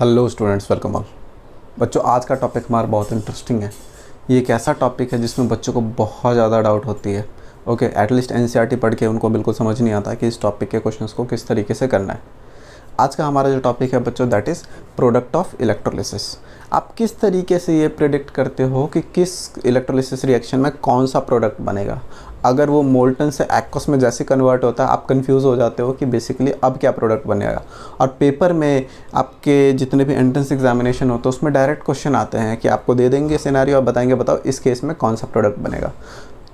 hello students welcome all बच्चों आज का टॉपिक हमारा बहुत इंटरेस्टिंग है ये एक ऐसा टॉपिक है जिसमें बच्चों को बहुत ज़्यादा डाउट होती है ओके एटलीस्ट एन पढ़ के उनको बिल्कुल समझ नहीं आता कि इस टॉपिक के क्वेश्चंस को किस तरीके से करना है आज का हमारा जो टॉपिक है बच्चों that is product of electrolysis आप किस तरीके से ये प्रिडिक्ट करते हो कि किस इलेक्ट्रोलिसिस रिएक्शन में कौन सा प्रोडक्ट बनेगा अगर वो मोल्टन से एक्वस में जैसे कन्वर्ट होता है आप कंफ्यूज हो जाते हो कि बेसिकली अब क्या प्रोडक्ट बनेगा और पेपर में आपके जितने भी एंट्रेंस एग्जामिनेशन होते हैं उसमें डायरेक्ट क्वेश्चन आते हैं कि आपको दे देंगे सिनारी और बताएंगे बताओ इस केस में कौन सा प्रोडक्ट बनेगा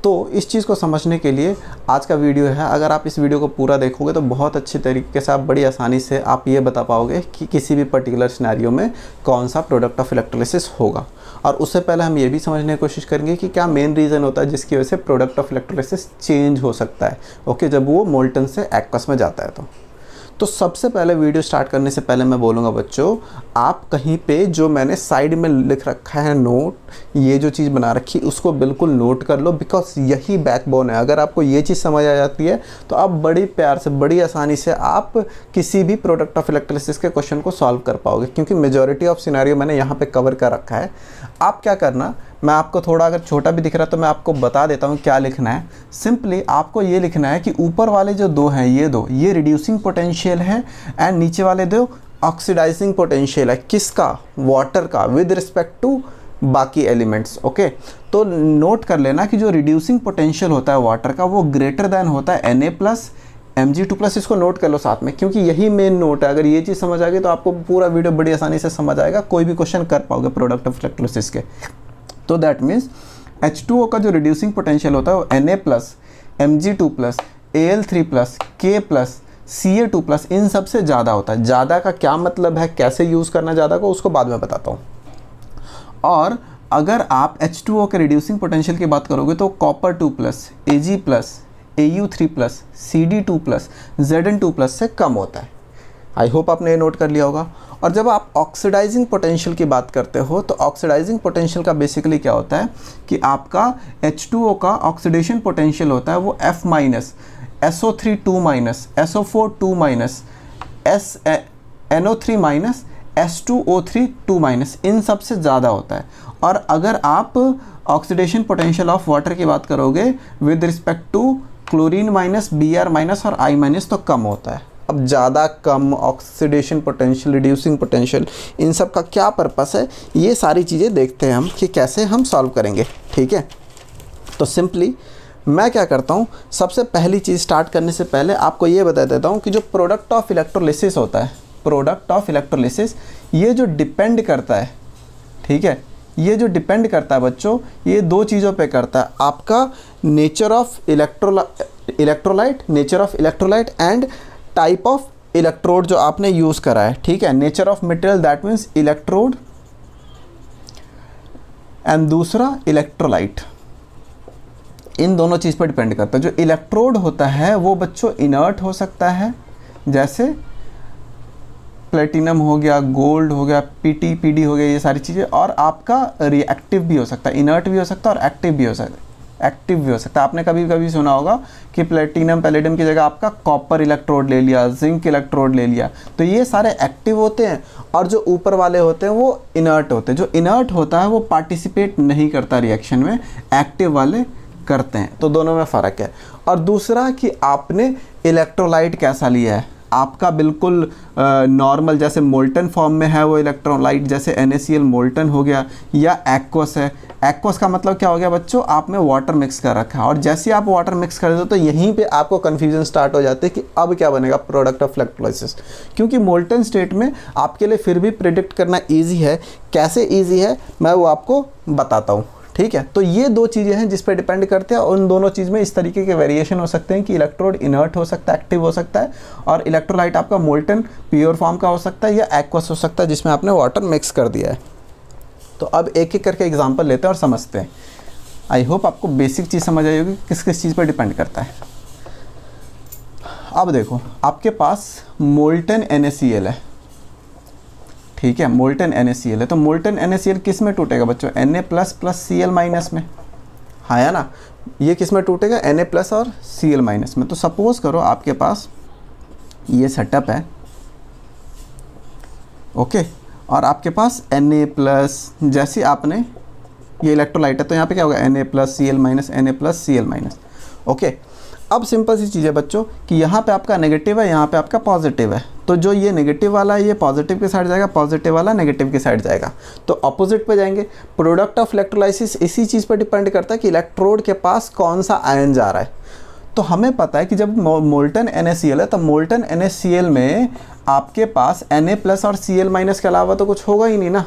तो इस चीज़ को समझने के लिए आज का वीडियो है अगर आप इस वीडियो को पूरा देखोगे तो बहुत अच्छे तरीके से आप बड़ी आसानी से आप ये बता पाओगे कि किसी भी पर्टिकुलर सिनेरियो में कौन सा प्रोडक्ट ऑफ इलेक्ट्रोलिसिस होगा और उससे पहले हम ये भी समझने की कोशिश करेंगे कि क्या मेन रीज़न होता है जिसकी वजह से प्रोडक्ट ऑफ इलेक्ट्रोलिसिस चेंज हो सकता है ओके जब वो मोल्टन से एक्वस में जाता है तो तो सबसे पहले वीडियो स्टार्ट करने से पहले मैं बोलूँगा बच्चों आप कहीं पे जो मैंने साइड में लिख रखा है नोट ये जो चीज़ बना रखी उसको बिल्कुल नोट कर लो बिकॉज यही बैकबोन है अगर आपको ये चीज़ समझ आ जाती है तो आप बड़ी प्यार से बड़ी आसानी से आप किसी भी प्रोडक्ट ऑफ इलेक्ट्रिसिस के क्वेश्चन को सॉल्व कर पाओगे क्योंकि मेजोरिटी ऑफ सिनारियो मैंने यहाँ पर कवर कर रखा है आप क्या करना मैं आपको थोड़ा अगर छोटा भी दिख रहा है तो मैं आपको बता देता हूँ क्या लिखना है सिंपली आपको ये लिखना है कि ऊपर वाले जो दो हैं ये दो ये रिड्यूसिंग पोटेंशियल है एंड नीचे वाले दो ऑक्सीडाइजिंग पोटेंशियल है किसका वाटर का विद रिस्पेक्ट टू बाकी एलिमेंट्स ओके तो नोट कर लेना कि जो रिड्यूसिंग पोटेंशियल होता है वाटर का वो ग्रेटर देन होता है N A plus M G two plus इसको नोट कर लो साथ में क्योंकि यही मेन नोट है अगर ये चीज़ समझ आ गई तो आपको पूरा वीडियो बड़ी आसानी से समझ आएगा कोई भी क्वेश्चन कर पाओगे प्रोडक्ट ऑफ इलेक्ट्रोसिस के तो that means H two O का जो रिड्यूसिंग पोटेंशियल होता है वो N A plus M G two plus A L three plus K plus C A two plus इन सबसे ज़्यादा होता है ज़्यादा का क्या मतलब है कैसे यूज़ करना ज़्यादा को उसको बाद में बताता हूँ और अगर आप एच टू ओ के रिड्यूसिंग पोटेंशियल की बात करोगे तो copper two plus A G plus A U three plus C D two plus Z N two plus से कम होता है आई होप आपने ये नोट कर लिया होगा और जब आप ऑक्सीडाइजिंग पोटेंशियल की बात करते हो तो ऑक्सीडाइजिंग पोटेंशियल का बेसिकली क्या होता है कि आपका H2O का ऑक्सीडेशन पोटेंशियल होता है वो F minus S O three two minus S O four two minus S N O three minus S two O three two minus इन सब से ज़्यादा होता है और अगर आप ऑक्सीडेशन पोटेंशियल ऑफ वाटर की बात करोगे with respect to chlorine minus B R minus और आई माइनस तो कम होता है अब ज़्यादा कम ऑक्सीडेशन पोटेंशियल रिड्यूसिंग पोटेंशियल इन सब का क्या पर्पस है ये सारी चीज़ें देखते हैं हम कि कैसे हम सॉल्व करेंगे ठीक है तो सिंपली मैं क्या करता हूँ सबसे पहली चीज़ स्टार्ट करने से पहले आपको ये बता देता हूँ कि जो प्रोडक्ट ऑफ इलेक्ट्रोलिसिस होता है प्रोडक्ट ऑफ इलेक्ट्रोलिसिस ये जो डिपेंड करता है ठीक है ये जो डिपेंड करता है बच्चों ये दो चीज़ों पे करता है आपका nature of electro electrolyte nature of electrolyte and type of electrode जो आपने यूज़ करा है ठीक है nature of material that means electrode and दूसरा इलेक्ट्रोलाइट इन दोनों चीज़ पर डिपेंड करता है जो इलेक्ट्रोड होता है वो बच्चों इनर्ट हो सकता है जैसे प्लेटिनम हो गया गोल्ड हो गया पीटी पीडी हो गया ये सारी चीज़ें और आपका रिएक्टिव भी हो सकता है इनर्ट भी हो सकता है और एक्टिव भी हो सकता है एक्टिव भी हो सकता है आपने कभी कभी सुना होगा कि प्लेटिनम पैलेडियम की जगह आपका कॉपर इलेक्ट्रोड ले लिया जिंक इलेक्ट्रोड ले लिया तो ये सारे एक्टिव होते हैं और जो ऊपर वाले होते हैं वो इनर्ट होते हैं जो इनर्ट होता है वो पार्टिसिपेट नहीं करता रिएक्शन में एक्टिव वाले करते हैं तो दोनों में फ़र्क है और दूसरा कि आपने इलेक्ट्रोलाइट कैसा लिया है आपका बिल्कुल नॉर्मल जैसे मोल्टन फॉर्म में है वो इलेक्ट्रोलाइट जैसे एन मोल्टन हो गया या एक्वस है एक्वस का मतलब क्या हो गया बच्चों आपने वाटर मिक्स कर रखा है और जैसे आप वाटर मिक्स कर दो तो यहीं पे आपको कन्फ्यूजन स्टार्ट हो जाते हैं कि अब क्या बनेगा प्रोडक्ट ऑफ इलेक्ट्रोलिसिस क्योंकि मोल्टन स्टेट में आपके लिए फिर भी प्रिडिक्ट करना ईजी है कैसे ईजी है मैं वो आपको बताता हूँ ठीक है तो ये दो चीज़ें हैं जिस पर डिपेंड करते हैं और उन दोनों चीज़ में इस तरीके के वेरिएशन हो सकते हैं कि इलेक्ट्रोड इनर्ट हो सकता है एक्टिव हो सकता है और इलेक्ट्रोलाइट आपका मोल्टन प्योर फॉर्म का हो सकता है या एक्वस हो सकता है जिसमें आपने वाटर मिक्स कर दिया है तो अब एक एक करके एग्जाम्पल लेते हैं और समझते हैं आई होप आपको बेसिक चीज़ समझ आई होगी किस किस चीज़ पर डिपेंड करता है अब देखो आपके पास मोल्टन एन है ठीक है मोल्टन एन है तो मोल्टन एन किस में टूटेगा बच्चों N A plus plus C L minus में हाँ है ना ये किस में टूटेगा एन ए प्लस और सी एल माइनस में तो सपोज़ करो आपके पास ये सेटअप है ओके और आपके पास एन ए प्लस जैसे आपने ये इलेक्ट्रोलाइट है तो यहाँ पे क्या होगा N A plus C L minus N A plus C L minus okay अब सिंपल सी चीज़ है बच्चों कि यहाँ पे आपका नेगेटिव है यहाँ पे आपका पॉजिटिव है तो जो ये नेगेटिव वाला है ये पॉजिटिव के साइड जाएगा पॉजिटिव वाला नेगेटिव के साइड जाएगा तो अपोजिट पे जाएंगे प्रोडक्ट ऑफ इलेक्ट्रोलाइसिस इसी चीज़ पर डिपेंड करता है कि इलेक्ट्रोड के पास कौन सा आयन जा रहा है तो हमें पता है कि जब मोल्टन एन है तब मोल्टन एन में आपके पास एन प्लस और सी माइनस के अलावा तो कुछ होगा ही नहीं ना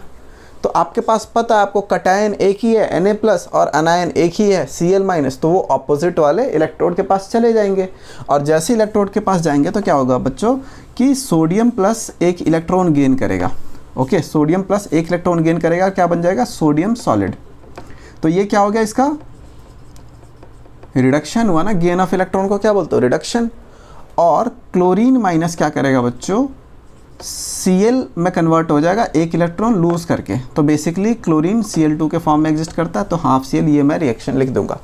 तो आपके पास पता है आपको कटायन एक ही है एन प्लस और अनायन एक ही है सी माइनस तो वो ऑपोजिट वाले इलेक्ट्रोड के पास चले जाएंगे और जैसे इलेक्ट्रोड के पास जाएंगे तो क्या होगा बच्चों कि सोडियम प्लस एक इलेक्ट्रॉन गेन करेगा ओके सोडियम प्लस एक इलेक्ट्रॉन गेन करेगा क्या बन जाएगा सोडियम सॉलिड तो ये क्या हो गया इसका रिडक्शन हुआ ना गेन ऑफ इलेक्ट्रॉन को क्या बोलते हो रिडक्शन और क्लोरीन माइनस क्या करेगा बच्चों सी एल में कन्वर्ट हो जाएगा एक इलेक्ट्रॉन लूज करके तो basically chlorine C L two के फॉर्म में एग्जिस्ट करता है तो हाफ सी एल ये मैं रिएक्शन लिख दूंगा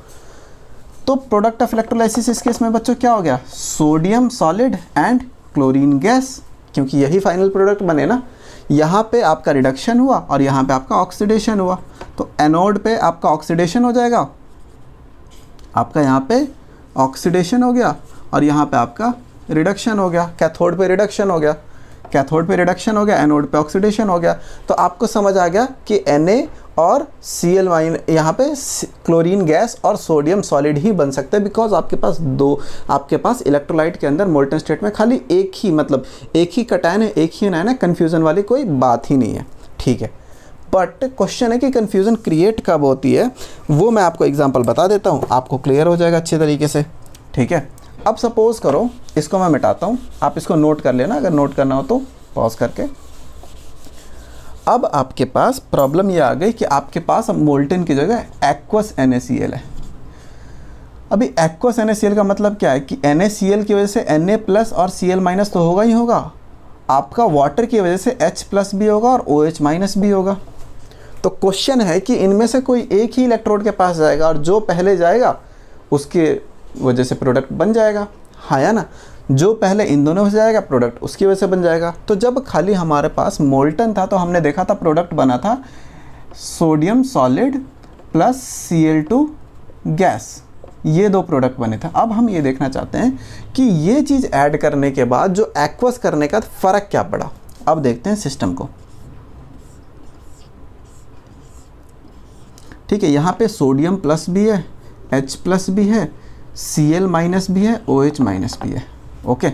तो प्रोडक्ट ऑफ इलेक्ट्रोलाइसिस इस केस में बच्चों क्या हो गया sodium solid and chlorine gas क्योंकि यही फाइनल प्रोडक्ट बने ना यहाँ पे आपका रिडक्शन हुआ और यहाँ पे आपका ऑक्सीडेशन हुआ तो एनोड पे आपका ऑक्सीडेशन हो जाएगा आपका यहाँ पे ऑक्सीडेशन हो गया और यहाँ पे आपका रिडक्शन हो गया कैथोड पे रिडक्शन हो गया कैथोड पे रिडक्शन हो गया एनोड पे ऑक्सीडेशन हो गया तो आपको समझ आ गया कि एन और सी एल माइन यहाँ पे क्लोरीन गैस और सोडियम सॉलिड ही बन सकते हैं बिकॉज आपके पास दो आपके पास इलेक्ट्रोलाइट के अंदर मोल्टन स्टेट में खाली एक ही मतलब एक ही कटायन है एक ही नायन है कन्फ्यूज़न वाली कोई बात ही नहीं है ठीक है बट क्वेश्चन है कि कन्फ्यूज़न क्रिएट कब होती है वो मैं आपको एग्जाम्पल बता देता हूँ आपको क्लियर हो जाएगा अच्छे तरीके से ठीक है अब सपोज़ करो इसको मैं मिटाता हूँ आप इसको नोट कर लेना अगर नोट करना हो तो पॉज करके अब आपके पास प्रॉब्लम ये आ गई कि आपके पास अब मोल्टिन की जगह एक्वस एन है अभी एक्वस एन का मतलब क्या है कि एन की वजह से एन प्लस और सी माइनस तो होगा ही होगा आपका वाटर की वजह से एच प्लस भी होगा और ओ OH माइनस भी होगा तो क्वेश्चन है कि इनमें से कोई एक ही इलेक्ट्रोड के पास जाएगा और जो पहले जाएगा उसके वजह से प्रोडक्ट बन जाएगा हाँ या ना जो पहले इन दोनों से जाएगा प्रोडक्ट उसकी वजह से बन जाएगा तो जब खाली हमारे पास मोल्टन था तो हमने देखा था प्रोडक्ट बना था sodium solid plus C L two gas ये दो प्रोडक्ट बने थे अब हम ये देखना चाहते हैं कि ये चीज़ ऐड करने के बाद जो एक्वस करने का फ़र्क क्या पड़ा अब देखते हैं सिस्टम को ठीक है यहाँ पे सोडियम प्लस भी है एच प्लस भी है सी एल माइनस भी है ओ एच माइनस भी है ओके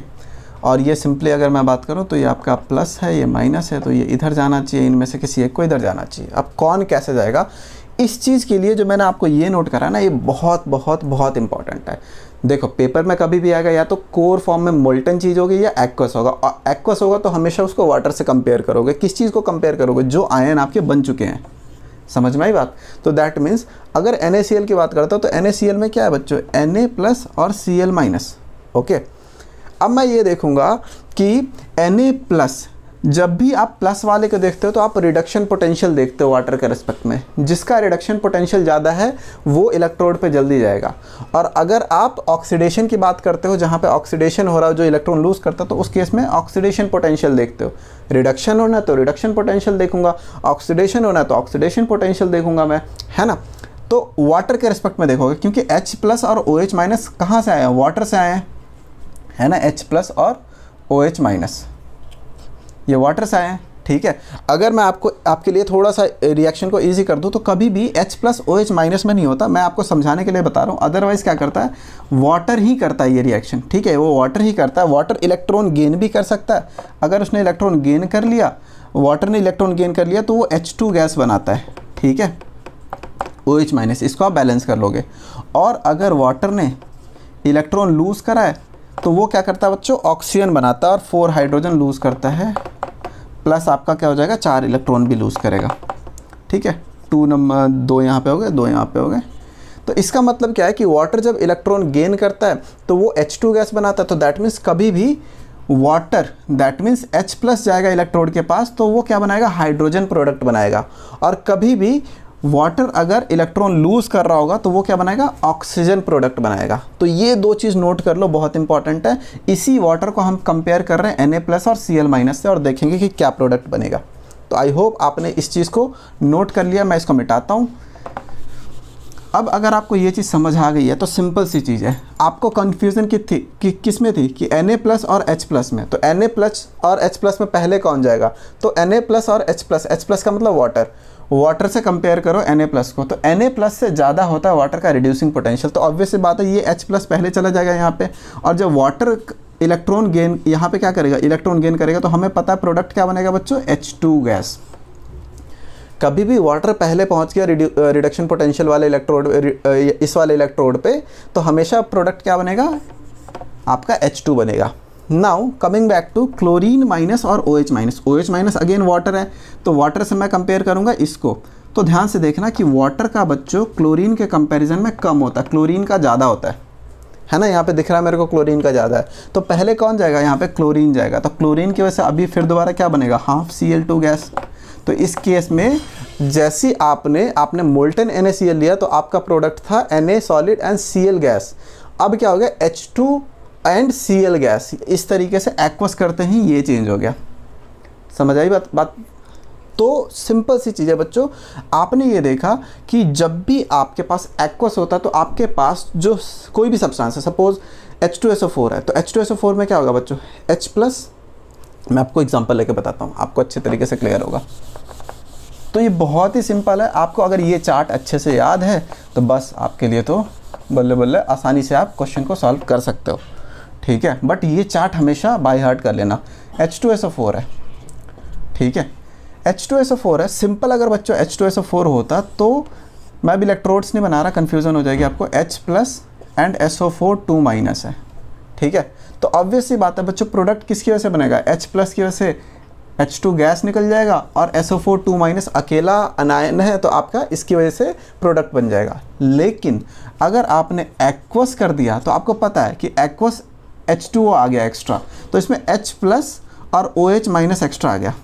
और ये सिंपली अगर मैं बात करूँ तो ये आपका प्लस है ये माइनस है तो ये इधर जाना चाहिए इनमें से किसी एक को इधर जाना चाहिए अब कौन कैसे जाएगा इस चीज़ के लिए जो मैंने आपको ये नोट करा ना ये बहुत बहुत बहुत इंपॉर्टेंट है देखो पेपर में कभी भी आएगा या तो कोर फॉर्म में मोल्टन चीज़ होगी या एक्वस होगा और एक्वस होगा तो हमेशा उसको वाटर से कंपेयर करोगे किस चीज़ को कंपेयर करोगे जो आयन आपके बन चुके हैं समझ में आई बात तो दैट मीन्स अगर एन की बात करता हूँ तो एन में क्या है बच्चों एन ए प्लस और सी एल माइनस ओके अब मैं ये देखूंगा कि एन ए प्लस जब भी आप प्लस वाले को देखते हो तो आप रिडक्शन पोटेंशियल देखते हो वाटर के रिस्पेक्ट में जिसका रिडक्शन पोटेंशियल ज़्यादा है वो इलेक्ट्रोड पे जल्दी जाएगा और अगर आप ऑक्सीडेशन की बात करते हो जहाँ पे ऑक्सीडेशन हो रहा हो जो इलेक्ट्रॉन लूज़ करता है तो उस केस में ऑक्सीडेशन पोटेंशियल देखते हो रिडक्शन होना तो रिडक्शन पोटेंशियल देखूंगा ऑक्सीडेशन होना तो ऑक्सीडेशन पोटेंशियल देखूंगा मैं है ना तो वाटर के रिस्पेक्ट में देखोगे क्योंकि एच प्लस और ओ एच माइनस कहाँ से आए हैं वाटर से आए हैं है ना एच प्लस और ओ एच माइनस ये वाटर्स आए हैं ठीक है अगर मैं आपको आपके लिए थोड़ा सा रिएक्शन को ईजी कर दूँ तो कभी भी H plus O H minus में नहीं होता मैं आपको समझाने के लिए बता रहा हूँ अदरवाइज़ क्या करता है वाटर ही करता है ये रिएक्शन ठीक है वो वाटर ही करता है वाटर इलेक्ट्रॉन गेन भी कर सकता है अगर उसने इलेक्ट्रॉन गेन कर लिया वाटर ने इलेक्ट्रॉन गेन कर लिया तो वो एच टू गैस बनाता है ठीक है ओ एच माइनस इसको आप बैलेंस कर लोगे और अगर वाटर ने इलेक्ट्रॉन लूज़ करा है तो वो क्या करता है बच्चों ऑक्सीजन बनाता है और फोर हाइड्रोजन लूज़ करता है प्लस आपका क्या हो जाएगा चार इलेक्ट्रॉन भी लूज़ करेगा ठीक है टू नंबर दो यहाँ पे हो गए दो यहाँ पे हो गए तो इसका मतलब क्या है कि वाटर जब इलेक्ट्रॉन गेन करता है तो वो H2 गैस बनाता है तो दैट मीन्स कभी भी water that means H plus जाएगा इलेक्ट्रोड के पास तो वो क्या बनाएगा हाइड्रोजन प्रोडक्ट बनाएगा और कभी भी वाटर अगर इलेक्ट्रॉन लूज़ कर रहा होगा तो वो क्या बनाएगा ऑक्सीजन प्रोडक्ट बनाएगा तो ये दो चीज़ नोट कर लो बहुत इंपॉर्टेंट है इसी वाटर को हम कंपेयर कर रहे हैं एन प्लस और सी माइनस से और देखेंगे कि क्या प्रोडक्ट बनेगा तो आई होप आपने इस चीज़ को नोट कर लिया मैं इसको मिटाता हूँ अब अगर आपको ये चीज़ समझ आ गई है तो सिंपल सी चीज़ है आपको कन्फ्यूज़न कि थी कि किस में थी कि एन प्लस और एच प्लस में तो एन प्लस और एच प्लस में पहले कौन जाएगा तो एन प्लस और एच प्लस एच प्लस का मतलब वाटर वाटर से कंपेयर करो एन प्लस को तो एन प्लस से ज़्यादा होता है वाटर का रिड्यूसिंग पोटेंशियल तो ऑब्वियसली बात है ये एच प्लस पहले चला जाएगा यहाँ पे और जब वाटर इलेक्ट्रॉन गेन यहाँ पे क्या करेगा इलेक्ट्रॉन गेन करेगा तो हमें पता है प्रोडक्ट क्या बनेगा बच्चों एच टू गैस कभी भी वाटर पहले पहुंच गया रिडक्शन पोटेंशियल वाले इलेक्ट्रोड इस वाले इलेक्ट्रोड पे तो हमेशा प्रोडक्ट क्या बनेगा आपका एच टू बनेगा now coming back to chlorine minus और O H minus O H minus again water है तो वाटर से मैं कंपेयर करूँगा इसको तो ध्यान से देखना कि वाटर का बच्चों क्लोरीन के कंपैरिजन में कम होता है क्लोरीन का ज़्यादा होता है है ना यहाँ पे दिख रहा है मेरे को क्लोरीन का ज़्यादा है तो पहले कौन जाएगा यहाँ पे क्लोरीन जाएगा तो क्लोरीन की वजह से अभी फिर दोबारा क्या बनेगा half C L two gas तो इस केस में जैसी आपने आपने मोल्टन एन लिया तो आपका प्रोडक्ट था N A solid and C L gas अब क्या हो गया H two and C L gas इस तरीके से एक्वस करते ही ये चेंज हो गया समझ आई बात बात तो सिंपल सी चीज़ है बच्चों आपने ये देखा कि जब भी आपके पास एक्वस होता है तो आपके पास जो कोई भी सब्सटेंस है suppose H two S O four है तो H two S O four में क्या होगा बच्चों एच प्लस मैं आपको एग्जांपल लेके बताता हूँ आपको अच्छे तरीके से क्लियर होगा तो ये बहुत ही सिंपल है आपको अगर ये चार्ट अच्छे से याद है तो बस आपके लिए तो बल्ले बल्ले आसानी से आप क्वेश्चन को सॉल्व कर सकते हो ठीक है बट ये चार्ट हमेशा बाई हार्ट कर लेना H two S O four है ठीक है H two S O four है सिंपल अगर बच्चों H two S O four होता तो मैं अब इलेक्ट्रोड्स नहीं बना रहा कन्फ्यूज़न हो जाएगी आपको H plus and S O four two minus है ठीक है तो ऑब्वियसली बात है बच्चों प्रोडक्ट किसकी वजह से बनेगा एच प्लस की वजह से एच टू गैस निकल जाएगा और S O four two minus अकेला अनायन है तो आपका इसकी वजह से प्रोडक्ट बन जाएगा लेकिन अगर आपने एक्वस कर दिया तो आपको पता है कि एक्वस एच टू ओ आ गया एक्स्ट्रा तो इसमें एच प्लस और O OH H minus extra आ गया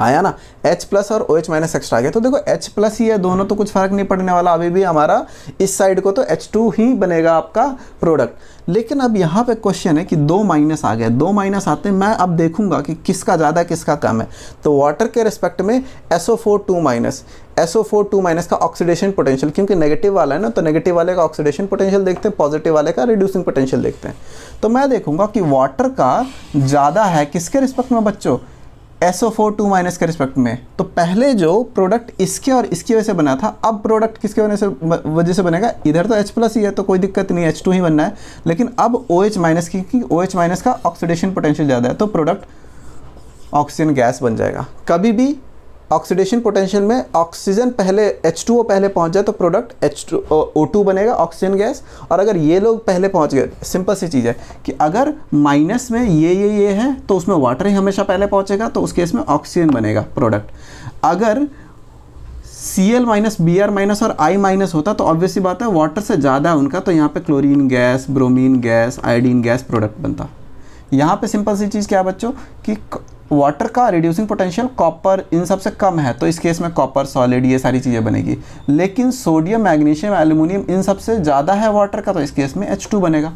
आया हाँ, ना एच प्लस और ओ एच माइनस एक्स्ट्रा आ गया तो देखो एच प्लस ही है दोनों तो कुछ फ़र्क नहीं पड़ने वाला अभी भी हमारा इस साइड को तो एच टू ही बनेगा आपका प्रोडक्ट लेकिन अब यहाँ पे क्वेश्चन है कि दो माइनस आ गया दो माइनस आते हैं मैं अब देखूंगा कि किसका ज़्यादा किसका कम है तो वाटर के रिस्पेक्ट में S O four two minus S O four two minus का ऑक्सीडेशन पोटेंशियल क्योंकि नेगेटिव वाला है ना तो नेगेटिव वाले का ऑक्सीडेशन पोटेंशियल देखते हैं पॉजिटिव वाले का रिड्यूसिंग पोटेंशियल देखते हैं तो मैं देखूंगा कि वाटर का ज़्यादा है किसके रिस्पेक्ट में बच्चों SO4 फोर टू माइनस के रिस्पेक्ट में तो पहले जो प्रोडक्ट इसके और इसकी वजह से बना था अब प्रोडक्ट किसके वजह से वजह से बनेगा इधर तो H प्लस ही है तो कोई दिक्कत नहीं H2 ही बनना है लेकिन अब ओ एच माइनस की ओ एच माइनस का ऑक्सीडेशन पोटेंशियल ज़्यादा है तो प्रोडक्ट ऑक्सीजन गैस बन जाएगा कभी भी ऑक्सीडेशन पोटेंशियल में ऑक्सीजन पहले एच टू पहले पहुंच जाए तो product H two O two बनेगा ऑक्सीजन गैस और अगर ये लोग पहले पहुंच गए सिंपल सी चीज़ है कि अगर माइनस में ये ये ये है तो उसमें वाटर ही हमेशा पहले पहुंचेगा तो उस केस में ऑक्सीजन बनेगा प्रोडक्ट अगर C L minus B R minus और आई माइनस होता तो ऑब्वियसली बात है वाटर से ज़्यादा है उनका तो यहाँ पे chlorine gas bromine gas iodine gas product बनता यहाँ पे सिंपल सी चीज़ क्या बच्चों कि वाटर का रिड्यूसिंग पोटेंशियल कॉपर इन सबसे कम है तो इस केस में कॉपर सॉलिड ये सारी चीज़ें बनेगी लेकिन सोडियम मैग्नीशियम एल्यूमिनियम इन सबसे ज़्यादा है वाटर का तो इस केस में H2 बनेगा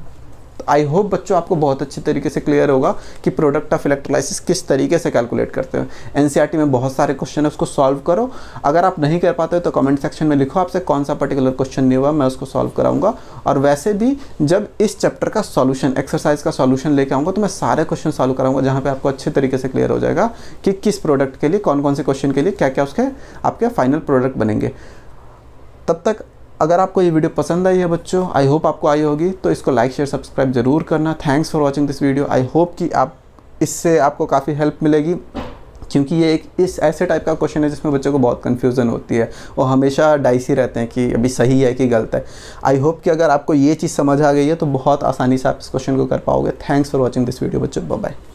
आई होप बच्चों आपको बहुत अच्छे तरीके से क्लियर होगा कि प्रोडक्ट ऑफ इलेक्ट्रोलाइसिस किस तरीके से कैलकुलेट करते हैं एनसीईआरटी e में बहुत सारे क्वेश्चन है उसको सॉल्व करो अगर आप नहीं कर पाते हो तो कमेंट सेक्शन में लिखो आपसे कौन सा पर्टिकुलर क्वेश्चन नहीं हुआ मैं उसको सॉल्व कराऊंगा और वैसे भी जब इस चैप्टर का सॉल्यूशन एक्सरसाइज का सोल्यूशन लेकर आऊँगा तो मैं सारे क्वेश्चन सॉल्व कराऊंगा जहाँ पर आपको अच्छे तरीके से क्लियर हो जाएगा कि किस प्रोडक्ट के लिए कौन कौन से क्वेश्चन के लिए क्या क्या उसके आपके फाइनल प्रोडक्ट बनेंगे तब तक अगर आपको ये वीडियो पसंद आई है बच्चों आई होप आपको आई होगी तो इसको लाइक शेयर सब्सक्राइब ज़रूर करना thanks for watching this video I hope कि आप इससे आपको काफ़ी हेल्प मिलेगी क्योंकि ये एक इस ऐसे टाइप का क्वेश्चन है जिसमें बच्चों को बहुत कन्फ्यूज़न होती है वो हमेशा डाइसी रहते हैं कि अभी सही है कि गलत है आई होप कि अगर आपको ये चीज़ समझ आ गई है तो बहुत आसानी से आप इस क्वेश्चन को कर पाओगे thanks for watching this video बच्चों बाय